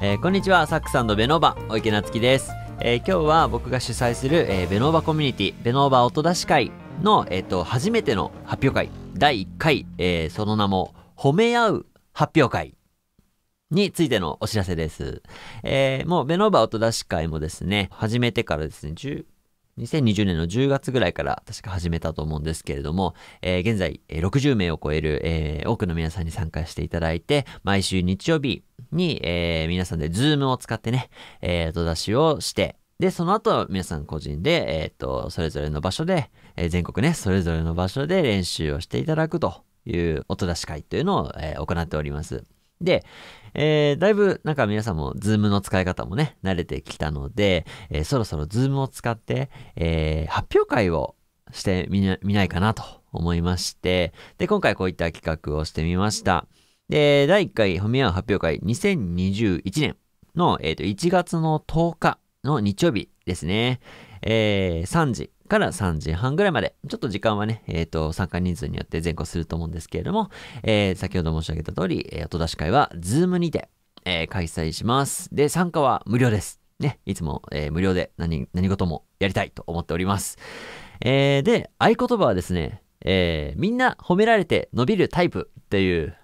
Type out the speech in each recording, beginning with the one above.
えー、こんにちは、サックさんのベノーバ、お池なつきです。えー、今日は僕が主催する、えー、ベノーバコミュニティ、ベノーバ音出し会の、えっ、ー、と、初めての発表会、第1回、えー、その名も、褒め合う発表会についてのお知らせです。えー、もうベノーバ音出し会もですね、始めてからですね、2020年の10月ぐらいから確か始めたと思うんですけれども、えー、現在60名を超える、えー、多くの皆さんに参加していただいて、毎週日曜日に、えー、皆さんでズームを使ってね、えー、後出しをして、で、その後、皆さん個人で、えっ、ー、と、それぞれの場所で、えー、全国ね、それぞれの場所で練習をしていただくという音出し会というのを、えー、行っております。で、えー、だいぶなんか皆さんもズームの使い方もね、慣れてきたので、えー、そろそろズームを使って、えー、発表会をしてみないかなと思いまして、で、今回こういった企画をしてみました。で、第1回褒め合う発表会2021年の、えー、と1月の10日の日曜日ですね、えー、3時から3時半ぐらいまで、ちょっと時間はね、えっ、ー、と、参加人数によって前後すると思うんですけれども、えー、先ほど申し上げた通り、えー、後出し会はズームにて、えー、開催します。で、参加は無料です。ね、いつも、えー、無料で何、何事もやりたいと思っております。えー、で、合言葉はですね、えー、みんな褒められて伸びるタイプっていう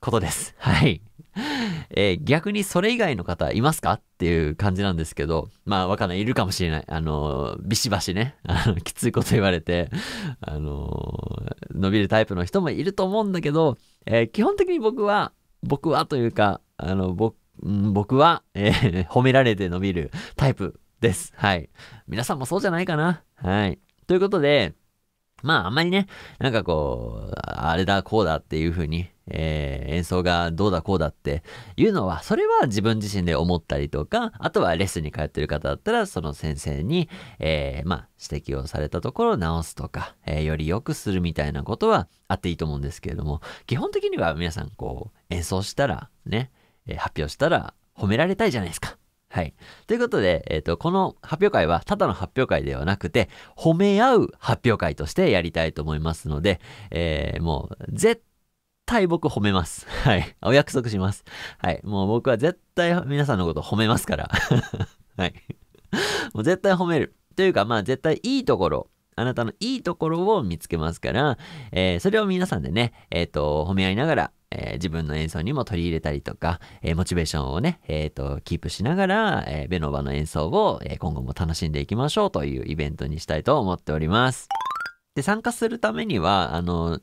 ことです。はい。えー、逆にそれ以外の方いますかっていう感じなんですけど、まあわかんない、いるかもしれない。あの、ビシバシね、あの、きついこと言われて、あの、伸びるタイプの人もいると思うんだけど、えー、基本的に僕は、僕はというか、あの、僕、僕は、えー、褒められて伸びるタイプです。はい。皆さんもそうじゃないかな。はい。ということで、まああんまりね、なんかこう、あれだこうだっていう風に、えー、演奏がどうだこうだっていうのは、それは自分自身で思ったりとか、あとはレッスンに通ってる方だったら、その先生に、えー、まあ、指摘をされたところを直すとか、えー、より良くするみたいなことはあっていいと思うんですけれども、基本的には皆さんこう、演奏したら、ね、え発表したら褒められたいじゃないですか。はい。ということで、えっ、ー、と、この発表会はただの発表会ではなくて、褒め合う発表会としてやりたいと思いますので、えー、もう、絶対僕褒めます。はい。お約束します。はい。もう僕は絶対皆さんのこと褒めますから。はい。もう絶対褒める。というか、まあ絶対いいところあなたのいいところを見つけますから、えー、それを皆さんでね、えっ、ー、と、褒め合いながら、えー、自分の演奏にも取り入れたりとか、えー、モチベーションをね、えー、と、キープしながら、えー、ベノバの演奏を、え今後も楽しんでいきましょうというイベントにしたいと思っております。で、参加するためには、あの、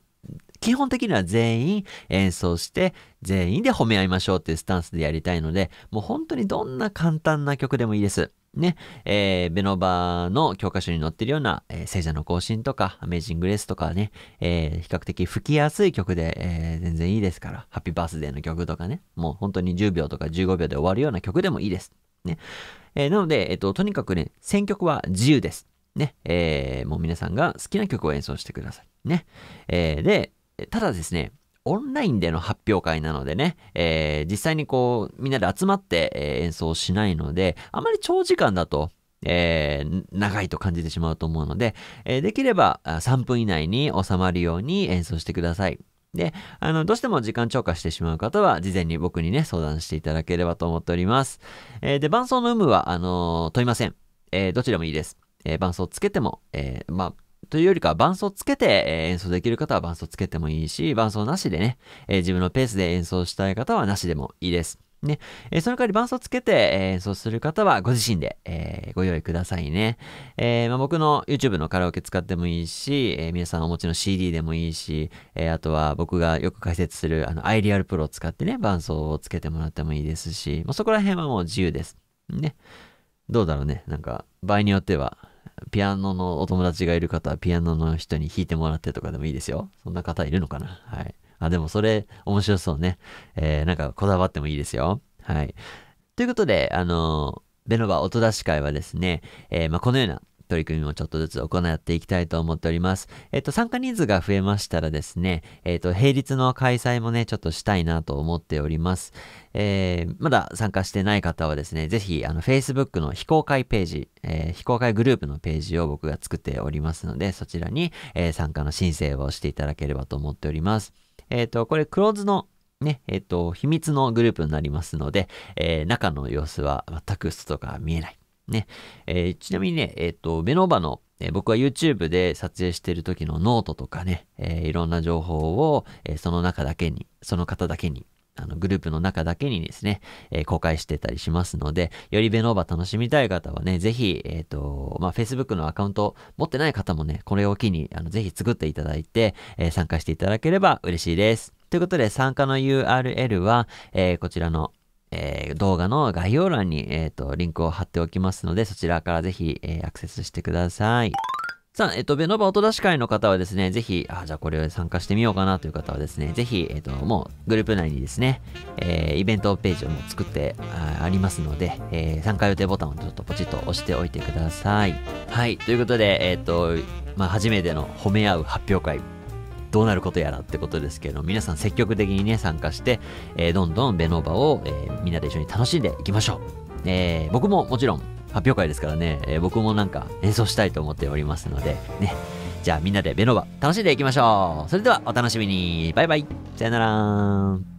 基本的には全員演奏して全員で褒め合いましょうっていうスタンスでやりたいので、もう本当にどんな簡単な曲でもいいです。ね、えー、ベノバの教科書に載ってるような、えー、聖者の行進とか、アメージングレースとかね、えー、比較的吹きやすい曲で、えー、全然いいですから、ハッピーバースデーの曲とかね、もう本当に10秒とか15秒で終わるような曲でもいいです。ね。えー、なので、えっ、と、とにかくね、選曲は自由です。ね、えー、もう皆さんが好きな曲を演奏してください。ね。えー、で、ただですね、オンラインでの発表会なのでね、えー、実際にこう、みんなで集まって、演奏しないので、あまり長時間だと、えー、長いと感じてしまうと思うので、えできれば3分以内に収まるように演奏してください。で、あの、どうしても時間超過してしまう方は、事前に僕にね、相談していただければと思っております。えー、で、伴奏の有無は、あのー、問いません。えー、どちらもいいです。え伴奏つけても、えまあ、というよりか伴奏つけて、え演奏できる方は伴奏つけてもいいし、伴奏なしでね、え自分のペースで演奏したい方はなしでもいいです。ね。えー、その代わり伴奏つけて、えー、演奏する方はご自身で、えー、ご用意くださいね。えまあ、僕の YouTube のカラオケ使ってもいいし、え皆さんお持ちの CD でもいいし、えあとは僕がよく解説するあのアイ e アルプロを使ってね、伴奏をつけてもらってもいいですし、まあ、そこら辺はもう自由です。ね。どうだろうね。なんか、場合によっては、ピアノのお友達がいる方はピアノの人に弾いてもらってとかでもいいですよ。そんな方いるのかなはい。あ、でもそれ面白そうね。えー、なんかこだわってもいいですよ。はい。ということで、あのベノバ音出し会はですね、えー、まあ、このような取り組みもちょっとずつ行っていきたいと思っております。えっと、参加人数が増えましたらですね、えっと、平日の開催もね、ちょっとしたいなと思っております。えー、まだ参加してない方はですね、ぜひ、あの、Facebook の非公開ページ、えー、非公開グループのページを僕が作っておりますので、そちらに、えー、参加の申請をしていただければと思っております。えっ、ー、と、これ、クローズのね、えっ、ー、と、秘密のグループになりますので、えー、中の様子は全く外が見えない。ね。えー、ちなみにね、えっ、ー、と、ベノーバの、えー、僕は YouTube で撮影してる時のノートとかね、えー、いろんな情報を、えその中だけに、その方だけに、あの、グループの中だけにですね、え公開してたりしますので、よりベノーバ楽しみたい方はね、ぜひ、えっ、と、まあ、Facebook のアカウント持ってない方もね、これを機に、あの、ぜひ作っていただいて、え参加していただければ嬉しいです。ということで、参加の URL は、えこちらのえー、動画の概要欄に、えっ、ー、と、リンクを貼っておきますので、そちらからぜひ、えー、アクセスしてください。さあ、えっと、ベノバ音出し会の方はですね、ぜひ、あ、じゃあこれ参加してみようかなという方はですね、ぜひ、えっと、もうグループ内にですね、えー、イベントページをもう作ってありますので、えー、参加予定ボタンをちょっとポチッと押しておいてください。はい、ということで、えっと、まあ、初めての褒め合う発表会どうなることやらってことですけど、皆さん積極的にね、参加して、えー、どんどんベノーバを、えー、みんなで一緒に楽しんでいきましょう。えー、僕ももちろん発表会ですからね、えー、僕もなんか演奏したいと思っておりますので、ね。じゃあみんなでベノーバ楽しんでいきましょう。それではお楽しみに。バイバイ。さよなら